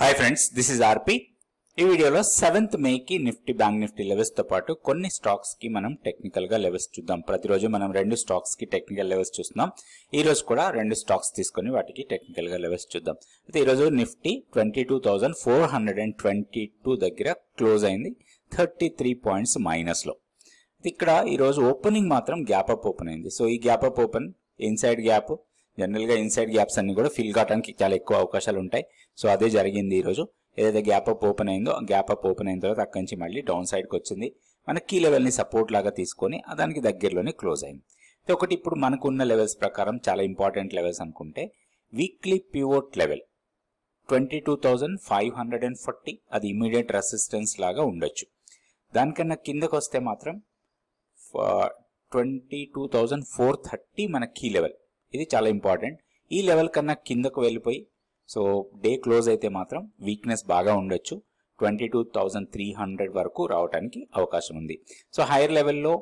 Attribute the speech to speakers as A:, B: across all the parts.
A: hi friends this is RP ఈ వీడియోలో seventh మేకి నిఫ్టీ బ్యాంక్ నిఫ్టీ లెవెల్స్తో పాటు కొన్ని స్టాక్స్కి మనం టెక్నికల్గా లెవెల్స్ చూద్దాం ప్రతిరోజు మనం రెండు స్టాక్స్కి టెక్నికల్ లెవెల్స్ చూస్తున్నాం ఈ రోజు కూడా రెండు స్టాక్స్ తీసుకొని వాటికి టెక్నికల్గా లెవెల్స్ చూద్దాం అయితే ఈరోజు Nifty twenty two four hundred and twenty two దగ్గర క్లోజ్ అయింది థర్టీ త్రీ పాయింట్స్ మైనస్లో ఇక్కడ ఈరోజు ఓపెనింగ్ మాత్రం గ్యాప్ అప్ ఓపెన్ అయింది సో ఈ gap up open inside gap జనరల్గా ఇన్సైడ్ గ్యాప్స్ అన్ని కూడా ఫిల్ కావడానికి చాలా ఎక్కువ అవకాశాలు ఉంటాయి సో అదే జరిగింది ఈరోజు ఏదైతే గ్యాప్ అప్ ఓపెన్ అయిందో గ్యాప్ అప్ ఓపెన్ అయిన తర్వాత అక్కడి నుంచి మళ్ళీ డౌన్ సైడ్కి వచ్చింది మన కీ లెవెల్ని సపోర్ట్ లాగా తీసుకొని దానికి దగ్గరలోనే క్లోజ్ అయింది ఒకటి ఇప్పుడు మనకున్న లెవెల్స్ ప్రకారం చాలా ఇంపార్టెంట్ లెవెల్స్ అనుకుంటే weekly pivot level twenty two thousand five hundred and forty అది ఇమీడియట్ రెసిస్టెన్స్ లాగా ఉండొచ్చు దానికన్నా కిందకు వస్తే మాత్రం twenty two thousand four thirty మన కీ లెవెల్ ఇది చాలా ఇంపార్టెంట్ ఈ లెవెల్ కన్నా కిందకు వెళ్ళిపోయి సో డే క్లోజ్ అయితే మాత్రం వీక్నెస్ బాగా ఉండొచ్చు twenty two thousand three hundred వరకు రావడానికి అవకాశం ఉంది సో హైయర్ లెవెల్లో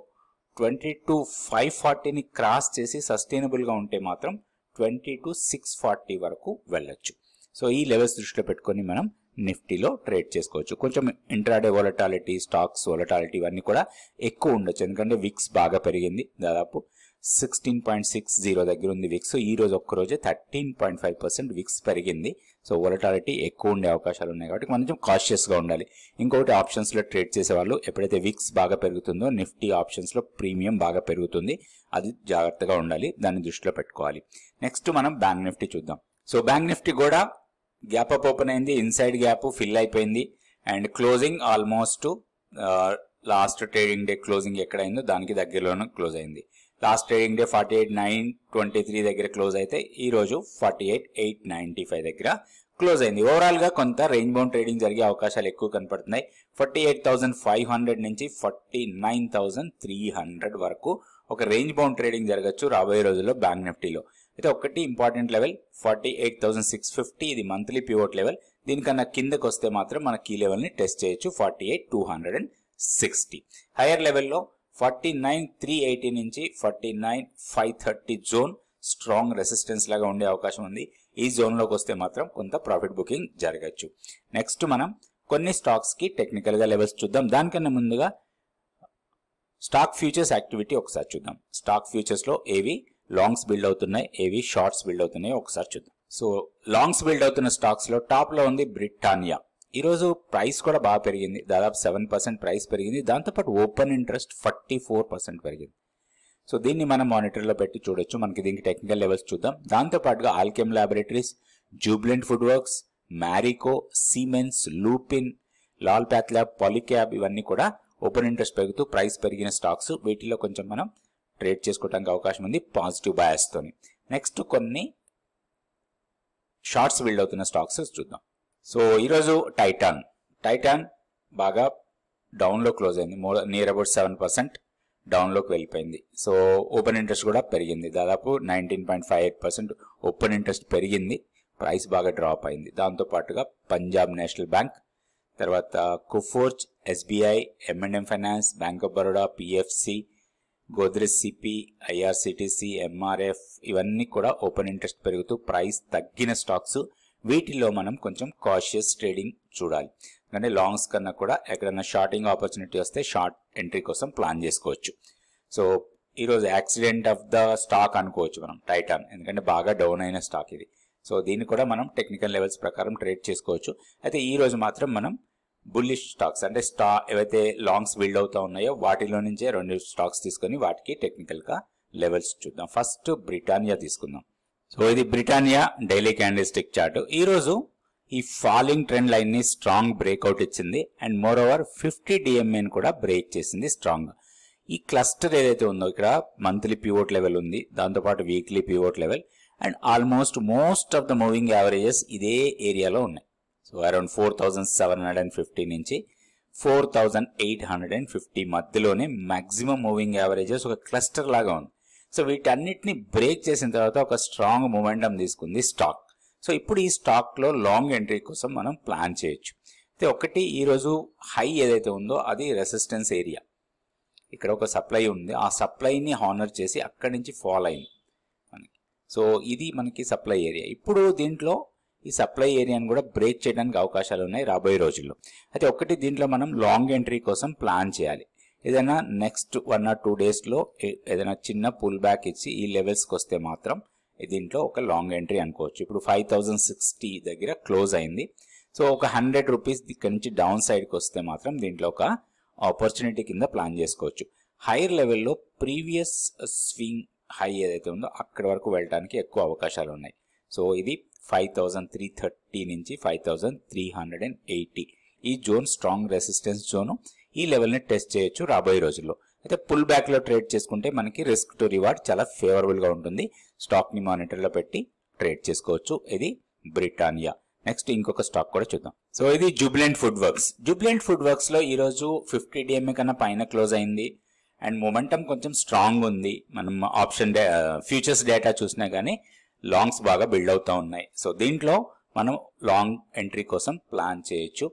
A: ట్వంటీ టూ ఫైవ్ ఫార్టీని క్రాస్ చేసి సస్టైనబుల్గా ఉంటే మాత్రం ట్వంటీ టు సిక్స్ ఫార్టీ వరకు వెళ్ళొచ్చు సో ఈ లెవెల్స్ దృష్టిలో పెట్టుకొని మనం నిఫ్టీలో ట్రేడ్ చేసుకోవచ్చు కొంచెం ఇంట్రాడే వొలటాలిటీ స్టాక్స్ వొలటాలిటీ ఇవన్నీ కూడా ఎక్కువ ఉండొచ్చు ఎందుకంటే విక్స్ బాగా పెరిగింది దాదాపు సిక్స్టీన్ పాయింట్ సిక్స్ జీరో దగ్గర ఉంది విక్స్ ఈ రోజు ఒక్కరోజే thirteen point five percent VIX పెరిగింది సో వొలటాలిటీ ఎక్కువ ఉండే అవకాశాలు ఉన్నాయి కాబట్టి కొంచెం కాషియస్గా ఉండాలి ఇంకొకటి ఆప్షన్స్లో ట్రేడ్ చేసేవాళ్ళు ఎప్పుడైతే విక్స్ బాగా పెరుగుతుందో నిఫ్టీ ఆప్షన్స్లో ప్రీమియం బాగా పెరుగుతుంది అది జాగ్రత్తగా ఉండాలి దాన్ని దృష్టిలో పెట్టుకోవాలి నెక్స్ట్ మనం బ్యాంక్ నిఫ్టీ చూద్దాం సో బ్యాంక్ నిఫ్టీ కూడా గ్యాప్ అప్ ఓపెన్ అయింది ఇన్సైడ్ గ్యాప్ ఫిల్ అయిపోయింది and closing almost last trading day closing ఎక్కడైందో దానికి దగ్గరలోనే క్లోజ్ అయింది last trading day forty eight nine twenty three దగ్గర క్లోజ్ అయితే ఈ రోజు forty eight eight ninety five దగ్గర క్లోజ్ అయింది ఓవరాల్ గా కొంత రేంజ్ బౌండ్ ట్రేడింగ్ జరిగే అవకాశాలు ఎక్కువ కనపడుతున్నాయి forty eight thousand five hundred నుంచి forty nine thousand three hundred వరకు ఒక రేంజ్ బౌండ్ ట్రేడింగ్ జరగచ్చు రాబోయే రోజుల్లో బ్యాంక్ నిఫ్టీలో అయితే ఒకటి important level forty eight thousand six fifty ఇది మంత్లీ పివోట్ లెవెల్ దీనికన్నా కిందకు వస్తే మాత్రం మన కీ లెవెల్ని టెస్ట్ చేయొచ్చు forty eight two hundred and sixty higher లెవెల్లో ఫార్టీ నైన్ త్రీ ఎయిటీ నుంచి forty nine five thirty zone strong resistance లాగా ఉండే అవకాశం ఉంది ఈ జోన్లోకి వస్తే మాత్రం కొంత ప్రాఫిట్ బుకింగ్ జరగచ్చు నెక్స్ట్ మనం కొన్ని స్టాక్స్కి టెక్నికల్గా లెవెల్స్ చూద్దాం దానికన్నా ముందుగా స్టాక్ ఫ్యూచర్స్ యాక్టివిటీ ఒకసారి చూద్దాం స్టాక్ ఫ్యూచర్స్లో ఏవి లాంగ్స్ బిల్డ్ అవుతున్నాయి ఏవి షార్ట్స్ బిల్డ్ అవుతున్నాయి ఒకసారి చూద్దాం సో లాంగ్స్ బిల్డ్ అవుతున్న స్టాక్స్లో టాప్లో ఉంది బ్రిటానియా ఈరోజు ప్రైస్ కూడా బాగా పెరిగింది దాదాపు సెవెన్ పర్సెంట్ ప్రైస్ పెరిగింది దాంతోపాటు open interest forty four percent పెరిగింది సో దీన్ని మనం మానిటర్లో పెట్టి చూడొచ్చు మనకి దీనికి టెక్నికల్ లెవెల్స్ చూద్దాం దాంతోపాటుగా Alkem laboratories Jubilant food works Marico Siemens Lupin Lal lab Polycab ఇవన్నీ కూడా ఓపెన్ ఇంట్రెస్ట్ పెరుగుతూ ప్రైస్ పెరిగిన స్టాక్స్ వీటిలో కొంచెం మనం ట్రేడ్ చేసుకోవడానికి అవకాశం ఉంది పాజిటివ్ బయాస్తోని నెక్స్ట్ కొన్ని షార్ట్స్ బిల్డ్ అవుతున్న స్టాక్స్ చూద్దాం సో ఈరోజు టైటాన్ టైటాన్ బాగా డౌన్లో క్లోజ్ అయింది more near about seven percent డౌన్లోకి వెళ్ళిపోయింది సో ఓపెన్ ఇంట్రెస్ట్ కూడా పెరిగింది దాదాపు nineteen point five eight percent open interest పెరిగింది ప్రైస్ బాగా డ్రాప్ అయింది దాంతో పాటుగా పంజాబ్ నేషనల్ బ్యాంక్ తర్వాత కుఫోర్చ్ SBI MNM finance bank of Baroda PFC Godrej CP IRCTC MRF ఇవన్నీ కూడా ఓపెన్ ఇంట్రెస్ట్ పెరుగుతూ ప్రైస్ తగ్గిన స్టాక్స్ వీటిల్లో మనం కొంచెం కాషియస్ ట్రేడింగ్ చూడాలి అంటే లాంగ్స్ కన్నా కూడా ఎక్కడైనా షార్టింగ్ ఆపర్చునిటీ వస్తే షార్ట్ ఎంట్రీ కోసం ప్లాన్ చేసుకోవచ్చు సో ఈరోజు యాక్సిడెంట్ ఆఫ్ ద స్టాక్ అనుకోవచ్చు మనం టైటాన్ ఎందుకంటే బాగా డౌన్ అయిన స్టాక్ ఇది సో దీన్ని కూడా మనం టెక్నికల్ లెవెల్స్ ప్రకారం ట్రేడ్ చేసుకోవచ్చు అయితే ఈ రోజు మాత్రం మనం బుల్లిష్ స్టాక్స్ అంటే స్టా ఏవైతే లాంగ్స్ బిల్డ్ అవుతా ఉన్నాయో వాటిలో నుంచే రెండు స్టాక్స్ తీసుకొని వాటికి టెక్నికల్గా లెవెల్స్ చూద్దాం ఫస్ట్ బ్రిటానియా తీసుకుందాం సో ఇది బ్రిటానియా డైలీ క్యాండిస్టిక్ చార్ట్ ఈరోజు ఈ ఫాలింగ్ ట్రెండ్ లైన్ని స్ట్రాంగ్ బ్రేక్అవుట్ ఇచ్చింది అండ్ మోర్ ఓవర్ ఫిఫ్టీ డిఎంఏని కూడా బ్రేక్ చేసింది స్ట్రాంగ్ ఈ క్లస్టర్ ఏదైతే ఉందో ఇక్కడ మంత్లీ పివోట్ లెవెల్ ఉంది దాంతోపాటు weekly pivot level and almost most of the moving averages ఇదే ఏరియాలో ఉన్నాయి so around four thousand seven hundred and fifty నుంచి four thousand eight hundred and fifty మధ్యలోనే మ్యాక్సిమం మూవింగ్ యావరేజెస్ ఒక క్లస్టర్ లాగా ఉంది సో వీటన్నిటిని బ్రేక్ చేసిన తర్వాత ఒక స్ట్రాంగ్ మూమెంటం తీసుకుంది స్టాక్ సో ఇప్పుడు ఈ స్టాక్లో లాంగ్ ఎంట్రీ కోసం మనం ప్లాన్ చేయొచ్చు అయితే ఒకటి ఈరోజు హై ఏదైతే ఉందో అది రెసిస్టెన్స్ ఏరియా ఇక్కడ ఒక సప్లై ఉంది ఆ సప్లైని హానర్ చేసి అక్కడి నుంచి ఫాల్ అయింది మనకి సో ఇది మనకి సప్లై ఏరియా ఇప్పుడు దీంట్లో ఈ సప్లై ఏరియాని కూడా బ్రేక్ చేయడానికి అవకాశాలు ఉన్నాయి రాబోయే రోజుల్లో అయితే ఒకటి దీంట్లో మనం లాంగ్ ఎంట్రీ కోసం ప్లాన్ చేయాలి ఏదైనా నెక్స్ట్ వన్ ఆర్ టూ డేస్లో ఏదైనా చిన్న పుల్ బ్యాక్ ఇచ్చి ఈ లెవెల్స్కి వస్తే మాత్రం దీంట్లో ఒక లాంగ్ ఎంట్రీ అనుకోవచ్చు ఇప్పుడు ఫైవ్ సిక్స్టీ దగ్గర క్లోజ్ అయింది సో ఒక హండ్రెడ్ రూపీస్ ఇక్కడ నుంచి డౌన్ సైడ్కి వస్తే మాత్రం దీంట్లో ఒక ఆపర్చునిటీ కింద ప్లాన్ చేసుకోవచ్చు హైయర్ లెవెల్లో ప్రీవియస్ స్వింగ్ హై ఏదైతే ఉందో అక్కడి వరకు వెళ్ళడానికి ఎక్కువ అవకాశాలు ఉన్నాయి సో ఇది ఫైవ్ థౌజండ్ త్రీ థర్టీ నుంచి five thousand three hundred and eighty ఈ జోన్ స్ట్రాంగ్ రెసిస్టెన్స్ జోను ఈ లెవెల్ని టెస్ట్ చేయొచ్చు రాబోయే రోజుల్లో అయితే పుల్ బ్యాక్లో ట్రేడ్ చేసుకుంటే మనకి రిస్క్ టు రివార్డ్ చాలా ఫేవరబుల్గా ఉంటుంది స్టాక్ని మానిటర్లో పెట్టి ట్రేడ్ చేసుకోవచ్చు ఇది బ్రిటానియా నెక్స్ట్ ఇంకొక స్టాక్ కూడా చూద్దాం సో ఇది Jubilant food works Jubilant food works లో ఈ రోజు ఫిఫ్టీ డిఎంఏ కన్నా పైన క్లోజ్ అయింది అండ్ మొమెంటం కొంచెం స్ట్రాంగ్ ఉంది మనం ఆప్షన్ ఫ్యూచర్స్ డేటా చూసినా కానీ లాంగ్స్ బాగా బిల్డ్ అవుతూ ఉన్నాయి సో దీంట్లో మనం లాంగ్ ఎంట్రీ కోసం ప్లాన్ చేయొచ్చు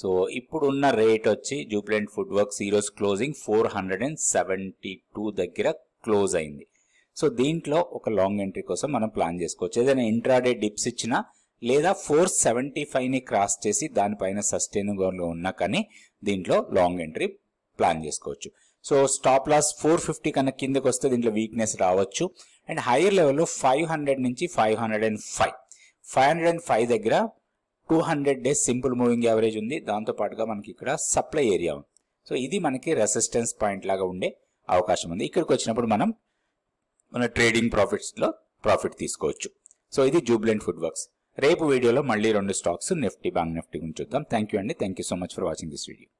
A: సో ఇప్పుడున్న రేట్ వచ్చి జూప్లెంట్ ఫుడ్ వర్క్స్ ఈరోజు closing four hundred and seventy two దగ్గర క్లోజ్ అయింది సో దీంట్లో ఒక లాంగ్ ఎంట్రీ కోసం మనం ప్లాన్ చేసుకోవచ్చు ఏదైనా ఇంట్రాడే డిప్స్ ఇచ్చినా లేదా ఫోర్ సెవెంటీ ఫైవ్ని క్రాస్ చేసి దానిపైన సస్టైనబుల్లో ఉన్నా కానీ దీంట్లో లాంగ్ ఎంట్రీ ప్లాన్ చేసుకోవచ్చు so stop loss four fifty కన్నా కిందకు వస్తే దీంట్లో వీక్నెస్ రావచ్చు అండ్ హైయర్ లెవెల్లో ఫైవ్ హండ్రెడ్ నుంచి five hundred and five five hundred and five దగ్గర two hundred days simple moving average ఉంది దాంతో పాటుగా మనకి ఇక్కడ సప్లై ఏరియా ఉంది సో ఇది మనకి రెసిస్టెన్స్ పాయింట్ లాగా ఉండే అవకాశం ఉంది ఇక్కడికి వచ్చినప్పుడు మనం మన ట్రేడింగ్ ప్రాఫిట్స్లో ప్రాఫిట్ తీసుకోవచ్చు సో ఇది జూబ్లెంట్ ఫుడ్ వర్క్స్ రేపు వీడియోలో మళ్ళీ రెండు స్టాక్స్ నిఫ్టీ బ్యాంక్ నిఫ్టీ గురించి చూద్దాం థ్యాంక్ యూ అండి thank you so much for watching this video